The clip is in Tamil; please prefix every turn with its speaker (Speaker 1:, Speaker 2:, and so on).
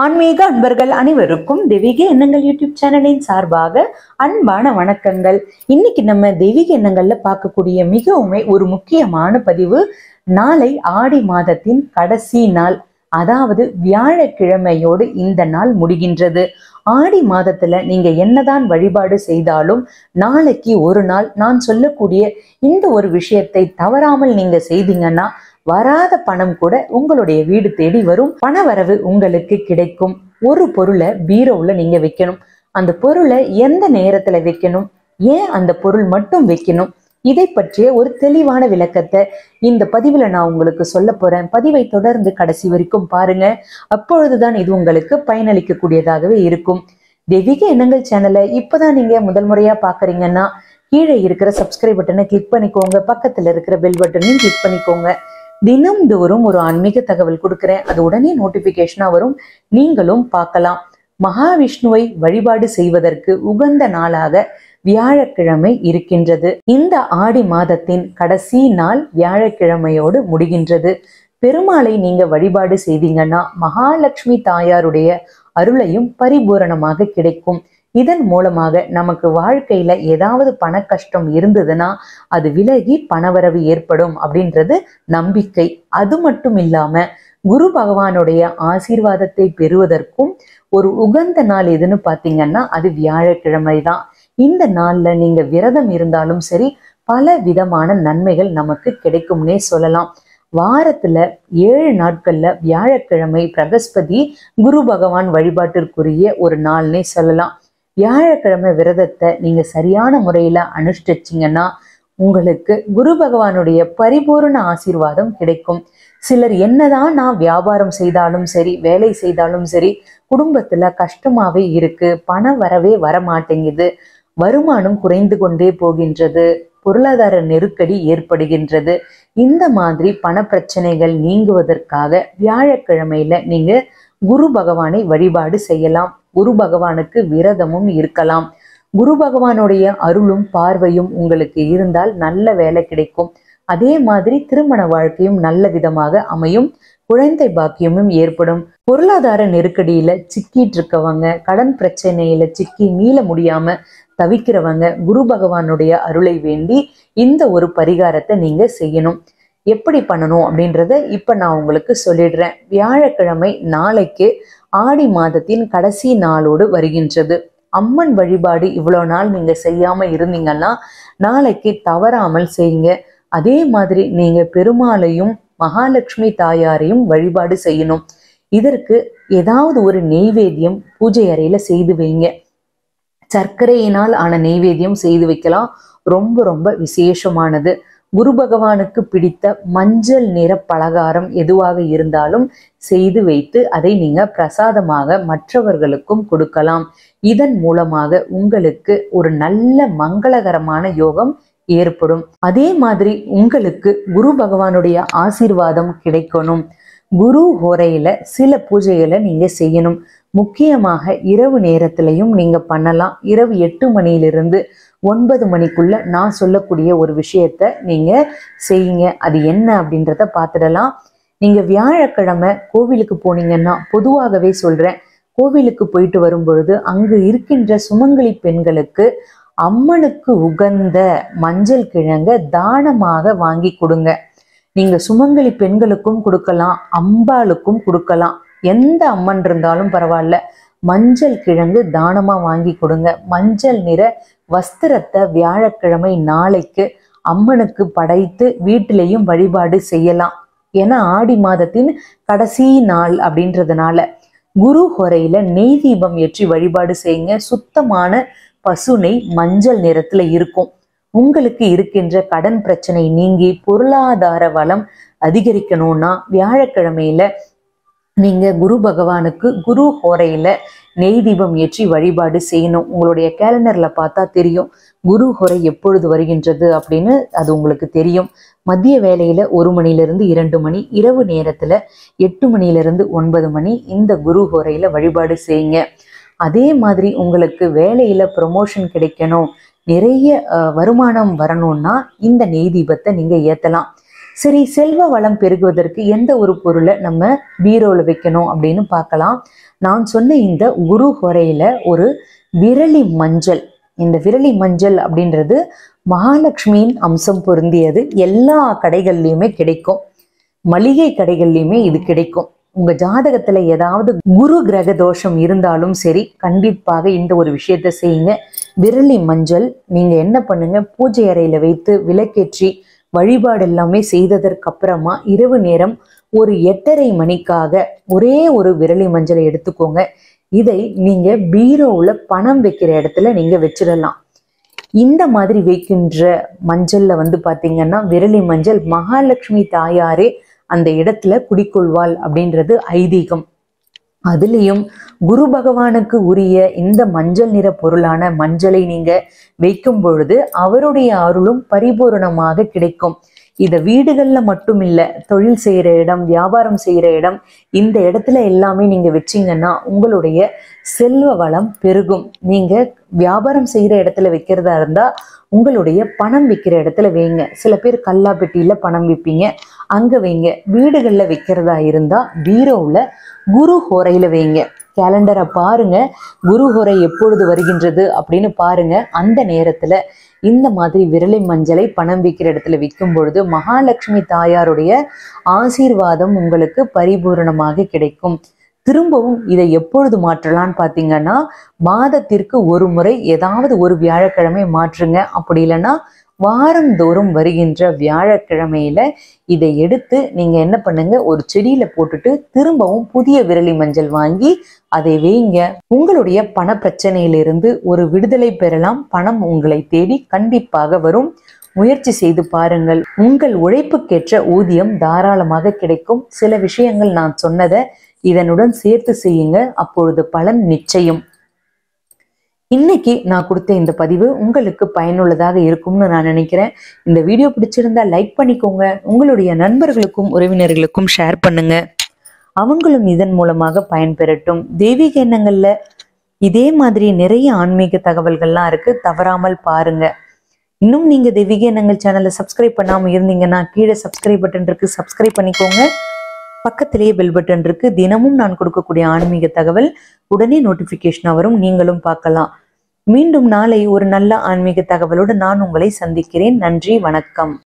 Speaker 1: ஆன்மீக அன்பர்கள் அனைவருக்கும் தெய்வீக எண்ணங்கள் யூடியூப் சேனலின் சார்பாக அன்பான வணக்கங்கள் இன்னைக்கு நம்ம தெய்வீக எண்ணங்கள்ல பார்க்கக்கூடிய மிகவுமே ஒரு முக்கியமான பதிவு நாளை ஆடி மாதத்தின் கடைசி நாள் அதாவது வியாழக்கிழமையோடு இந்த நாள் முடிகின்றது ஆடி மாதத்துல நீங்க என்னதான் வழிபாடு செய்தாலும் நாளைக்கு ஒரு நாள் நான் சொல்லக்கூடிய இந்த ஒரு விஷயத்தை தவறாமல் நீங்க செய்தீங்கன்னா வராத பணம் கூட உங்களுடைய வீடு தேடி வரும் பண வரவு உங்களுக்கு கிடைக்கும் ஒரு பொருளை பீரோவில் நீங்க வைக்கணும் அந்த பொருளை எந்த நேரத்துல வைக்கணும் ஏன் அந்த பொருள் மட்டும் வைக்கணும் இதை பற்றிய ஒரு தெளிவான விளக்கத்தை இந்த பதிவுல நான் உங்களுக்கு சொல்ல போறேன் பதிவை தொடர்ந்து கடைசி வரைக்கும் பாருங்க அப்பொழுதுதான் இது உங்களுக்கு பயனளிக்கக்கூடியதாகவே இருக்கும் தெய்வீக எண்ணங்கள் சேனலை இப்பதான் நீங்க முதல் முறையா பாக்குறீங்கன்னா கீழே இருக்கிற சப்ஸ்கிரைப் பட்டனை கிளிக் பண்ணிக்கோங்க பக்கத்துல இருக்கிற பெல் பட்டனையும் கிளிக் பண்ணிக்கோங்க தினம்தோறும் ஒரு ஆன்மீக தகவல் கொடுக்கிறேன் அது உடனே நோட்டிபிகேஷனாக வரும் நீங்களும் பார்க்கலாம் மகாவிஷ்ணுவை வழிபாடு செய்வதற்கு உகந்த நாளாக வியாழக்கிழமை இருக்கின்றது இந்த ஆடி மாதத்தின் கடைசி நாள் வியாழக்கிழமையோடு முடிகின்றது பெருமாளை நீங்க வழிபாடு செய்தீங்கன்னா மகாலட்சுமி தாயாருடைய அருளையும் பரிபூரணமாக கிடைக்கும் இதன் மூலமாக நமக்கு வாழ்க்கையில ஏதாவது பண கஷ்டம் இருந்ததுன்னா அது விலகி பணவரவு ஏற்படும் அப்படின்றது நம்பிக்கை அது மட்டும் இல்லாம குரு பகவானுடைய ஆசீர்வாதத்தை பெறுவதற்கும் ஒரு உகந்த நாள் எதுன்னு பாத்தீங்கன்னா அது வியாழக்கிழமை தான் இந்த நாள்ல நீங்க விரதம் இருந்தாலும் சரி பல விதமான நன்மைகள் நமக்கு கிடைக்கும்னே சொல்லலாம் வாரத்துல ஏழு நாட்கள்ல வியாழக்கிழமை பிரகஸ்பதி குரு பகவான் வழிபாட்டிற்குரிய ஒரு நாள்னே சொல்லலாம் வியாழக்கிழமை விரதத்தை நீங்கள் சரியான முறையில் அனுஷ்டிச்சிங்கன்னா உங்களுக்கு குரு பகவானுடைய பரிபூர்ண ஆசீர்வாதம் கிடைக்கும் சிலர் என்னதான் நான் வியாபாரம் செய்தாலும் சரி வேலை செய்தாலும் சரி குடும்பத்துல கஷ்டமாவே இருக்கு பணம் வரவே வரமாட்டேங்குது வருமானம் குறைந்து கொண்டே போகின்றது பொருளாதார நெருக்கடி ஏற்படுகின்றது இந்த மாதிரி பண பிரச்சனைகள் நீங்குவதற்காக வியாழக்கிழமையில நீங்க குரு பகவானை வழிபாடு செய்யலாம் குரு பகவானுக்கு விரதமும் இருக்கலாம் குரு பகவானுடைய அருளும் பார்வையும் உங்களுக்கு இருந்தால் நல்ல வேலை கிடைக்கும் அதே மாதிரி திருமண வாழ்க்கையும் நல்ல விதமாக அமையும் குழந்தை பாக்கியமும் ஏற்படும் பொருளாதார நெருக்கடியில சிக்கிட்டு இருக்கவங்க கடன் பிரச்சனையில சிக்கி மீள முடியாம தவிக்கிறவங்க குரு பகவானுடைய அருளை வேண்டி இந்த ஒரு பரிகாரத்தை நீங்க செய்யணும் எப்படி பண்ணணும் அப்படின்றத இப்ப நான் உங்களுக்கு சொல்லிடுறேன் வியாழக்கிழமை நாளைக்கு ஆடி மாதத்தின் கடைசி நாளோடு வருகின்றது அம்மன் வழிபாடு இவ்வளோ நாள் நீங்க செய்யாம இருந்தீங்கன்னா நாளைக்கு தவறாமல் செய்யுங்க அதே மாதிரி நீங்க பெருமாளையும் மகாலட்சுமி தாயாரையும் வழிபாடு செய்யணும் இதற்கு ஏதாவது ஒரு நெய்வேத்தியம் பூஜை அறையில செய்து வைங்க சர்க்கரையினால் ஆன நெய்வேத்தியம் செய்து வைக்கலாம் ரொம்ப ரொம்ப விசேஷமானது குரு பகவானுக்கு பிடித்த மஞ்சள் நிற பலகாரம் எதுவாக இருந்தாலும் செய்து வைத்து அதை நீங்க பிரசாதமாக மற்றவர்களுக்கும் கொடுக்கலாம் இதன் மூலமாக உங்களுக்கு ஒரு நல்ல மங்களகரமான யோகம் ஏற்படும் அதே மாதிரி உங்களுக்கு குரு பகவானுடைய ஆசீர்வாதம் கிடைக்கணும் குரு ஹோரையில சில பூஜைகளை நீங்க செய்யணும் முக்கியமாக இரவு நேரத்திலையும் நீங்க பண்ணலாம் இரவு எட்டு மணியிலிருந்து ஒன்பது மணிக்குள்ள நான் சொல்லக்கூடிய ஒரு விஷயத்த நீங்க செய்யுங்க அது என்ன அப்படின்றத பார்த்துடலாம் நீங்க வியாழக்கிழமை கோவிலுக்கு போனீங்கன்னா பொதுவாகவே சொல்றேன் கோவிலுக்கு போயிட்டு வரும் பொழுது அங்கு இருக்கின்ற சுமங்கலி பெண்களுக்கு அம்மனுக்கு உகந்த மஞ்சள் கிழங்க தானமாக வாங்கி கொடுங்க நீங்க சுமங்கலி பெண்களுக்கும் கொடுக்கலாம் அம்பாளுக்கும் கொடுக்கலாம் எந்த அம்மன் இருந்தாலும் பரவாயில்ல மஞ்சள் கிழங்கு தானமா வாங்கி கொடுங்க மஞ்சள் நிற வஸ்திரத்தை வியாழக்கிழமை நாளைக்கு அம்மனுக்கு படைத்து வீட்டிலையும் வழிபாடு செய்யலாம் ஏன்னா ஆடி மாதத்தின் கடைசி நாள் அப்படின்றதுனால குரு ஹொரையில நெய் தீபம் ஏற்றி வழிபாடு செய்யுங்க சுத்தமான பசுனை மஞ்சள் நிறத்துல இருக்கும் உங்களுக்கு இருக்கின்ற கடன் பிரச்சனை நீங்கி பொருளாதார வளம் அதிகரிக்கணும்னா வியாழக்கிழமையில நீங்க குரு பகவானுக்கு குரு ஹோரையில நெய் தீபம் ஏற்றி வழிபாடு செய்யணும் உங்களுடைய கேலண்டர்ல பார்த்தா தெரியும் குரு ஹொரை எப்பொழுது வருகின்றது அப்படின்னு அது உங்களுக்கு தெரியும் மதிய வேலையில ஒரு மணிலிருந்து இரண்டு மணி இரவு நேரத்துல எட்டு மணிலிருந்து ஒன்பது மணி இந்த குரு ஹொரையில வழிபாடு செய்யுங்க அதே மாதிரி உங்களுக்கு வேலையில் ப்ரொமோஷன் கிடைக்கணும் நிறைய வருமானம் வரணும்னா இந்த நெய் தீபத்தை நீங்கள் ஏற்றலாம் சரி செல்வ வளம் பெருகுவதற்கு எந்த ஒரு பொருளை நம்ம பீரோவில் வைக்கணும் அப்படின்னு பார்க்கலாம் நான் சொன்ன இந்த குரு குறையில ஒரு விரலி மஞ்சள் இந்த விரலி மஞ்சள் அப்படின்றது மகாலட்சுமியின் அம்சம் பொருந்தியது எல்லா கடைகள்லையுமே கிடைக்கும் மளிகை கடைகள்லையுமே இது கிடைக்கும் உங்க ஜாதகத்துல ஏதாவது குரு கிரக தோஷம் இருந்தாலும் சரி கண்டிப்பாக இந்த ஒரு விஷயத்த செய்யுங்க விரலி மஞ்சள் நீங்க என்ன பண்ணுங்க பூஜை அறையில வைத்து விளக்கேற்றி வழிபாடு எல்லாமே செய்ததற்கு அப்புறமா இரவு நேரம் ஒரு எட்டரை மணிக்காக ஒரே ஒரு விரலி மஞ்சளை எடுத்துக்கோங்க இதை நீங்க பீரோவில் பணம் வைக்கிற இடத்துல நீங்க வச்சிடலாம் இந்த மாதிரி வைக்கின்ற மஞ்சள்ல வந்து பாத்தீங்கன்னா விரலி மஞ்சள் மகாலட்சுமி தாயாரே அந்த இடத்துல குடிக்கொள்வாள் அப்படின்றது ஐதீகம் அதுலேயும் குரு பகவானுக்கு உரிய இந்த மஞ்சள் நிற பொருளான மஞ்சளை நீங்க வைக்கும் பொழுது அவருடைய அருளும் பரிபூரணமாக கிடைக்கும் இத வீடுகள்ல மட்டும் இல்ல தொழில் செய்யற இடம் வியாபாரம் செய்யற இடம் இந்த இடத்துல எல்லாமே நீங்க வச்சீங்கன்னா உங்களுடைய செல்வ வளம் பெருகும் நீங்க வியாபாரம் செய்யற இடத்துல வைக்கிறதா இருந்தா உங்களுடைய பணம் விற்கிற இடத்துல வைங்க சில பேர் கல்லா பெட்டியில பணம் விற்பீங்க அங்க வைங்க வீடுகளில் வைக்கிறதா இருந்தா பீரோவில் குரு ஹோரையில் வைங்க கேலண்டரை பாருங்க குரு ஹோரை எப்பொழுது வருகின்றது அப்படின்னு பாருங்க அந்த நேரத்தில் இந்த மாதிரி விரலை மஞ்சளை பணம் விற்கிற இடத்துல விற்கும் பொழுது மகாலட்சுமி தாயாருடைய ஆசீர்வாதம் உங்களுக்கு பரிபூரணமாக கிடைக்கும் திரும்பவும் இதை எப்பொழுது மாற்றலான்னு பார்த்தீங்கன்னா மாதத்திற்கு ஒரு முறை ஏதாவது ஒரு வியாழக்கிழமை மாற்றுங்க அப்படி இல்லைன்னா வாரந்தோறும் வருகின்ற வியாழக்கிழமையில இதை எடுத்து நீங்க என்ன பண்ணுங்க ஒரு செடியில போட்டுட்டு திரும்பவும் புதிய விரலி மஞ்சள் வாங்கி அதை வேங்க உங்களுடைய பண பிரச்சனையிலிருந்து ஒரு விடுதலை பெறலாம் பணம் உங்களை தேடி கண்டிப்பாக வரும் முயற்சி செய்து பாருங்கள் உங்கள் உழைப்புக்கேற்ற ஊதியம் தாராளமாக கிடைக்கும் சில விஷயங்கள் நான் சொன்னதை இதனுடன் சேர்த்து செய்யுங்க அப்பொழுது பலன் நிச்சயம் இன்னைக்கு நான் கொடுத்த இந்த பதிவு உங்களுக்கு பயனுள்ளதாக இருக்கும்னு நான் நினைக்கிறேன் இந்த வீடியோ பிடிச்சிருந்தா லைக் பண்ணிக்கோங்க உங்களுடைய நண்பர்களுக்கும் உறவினர்களுக்கும் ஷேர் பண்ணுங்க அவங்களும் இதன் மூலமாக பயன்பெறட்டும் தெய்வீக எண்ணங்கள்ல இதே மாதிரி நிறைய ஆன்மீக தகவல்கள்லாம் இருக்கு தவறாமல் பாருங்க இன்னும் நீங்க தெய்வீக எண்ணங்கள் சேனலை சப்ஸ்கிரைப் பண்ணாம இருந்தீங்கன்னா கீழே சப்ஸ்கிரைப் பட்டன் இருக்கு சப்ஸ்கிரைப் பண்ணிக்கோங்க பக்கத்திலேயே பெல் பட்டன் இருக்கு தினமும் நான் கொடுக்கக்கூடிய ஆன்மீக தகவல் உடனே நோட்டிபிகேஷன் வரும் நீங்களும் பார்க்கலாம் மீண்டும் நாளை ஒரு நல்ல ஆன்மீக தகவலோடு நான் உங்களை சந்திக்கிறேன் நன்றி வணக்கம்